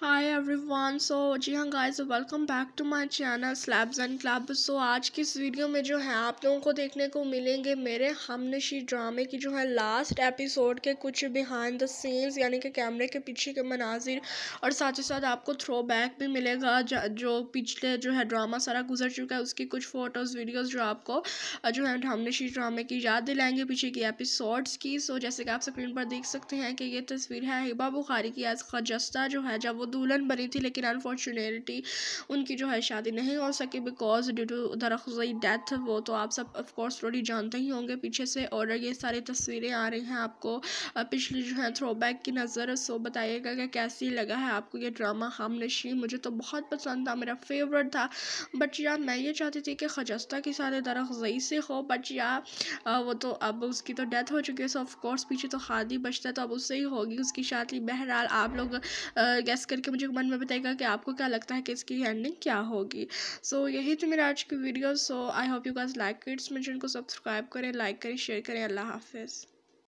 hi everyone so जी हाँ guys welcome back to my channel slabs and club so आज की इस वीडियो में जो है आप लोगों को देखने को मिलेंगे मेरे हमनशी ड्रामे की जो है लास्ट एपिसोड के कुछ बिहाइंड द सीन्स यानी कि कैमरे के पीछे के मनाजिर और साथ ही साथ आपको थ्रो बैक भी मिलेगा जो पिछले जो है ड्रामा सारा गुजर चुका है उसकी कुछ फ़ोटोज़ वीडियोज़ जो आपको जो है हमनशी ड्रामे की याद दिलाएंगे पीछे की एपिसोड्स की सो जैसे कि आप स्क्रीन पर देख सकते हैं कि ये तस्वीर है हिबा बुखारी की एज खजस्ता जो है जब वो वो दुल्हन बनी थी लेकिन अनफॉर्चुनेटली उनकी जो है शादी नहीं हो सकी बिकॉज ड्यू टू दरखई डेथ वो तो आप सब ऑफकोर्स स्टोरी जानते ही होंगे पीछे से और ये सारी तस्वीरें आ रही हैं आपको पिछली जो है थ्रो बैक की नज़र सो बताइएगा कि कैसी लगा है आपको ये ड्रामा हम नशी मुझे तो बहुत पसंद था मेरा फेवरेट था बट या मैं ये चाहती थी कि खजस्ता की सारे दरखई से हो बट या वो तो अब उसकी तो डेथ हो चुकी है सो ऑफकोर्स पीछे तो खादी बचता है तो अब उससे ही होगी उसकी शादी बहरहाल आप लोग गैस कर करके मुझे मन में बताएगा कि आपको क्या लगता है कि इसकी एंडिंग क्या होगी सो so, यही थी मेरा आज की video so I hope you guys like it's मेरे को सब्सक्राइब करें लाइक करें शेयर करें अल्लाह हाफिज़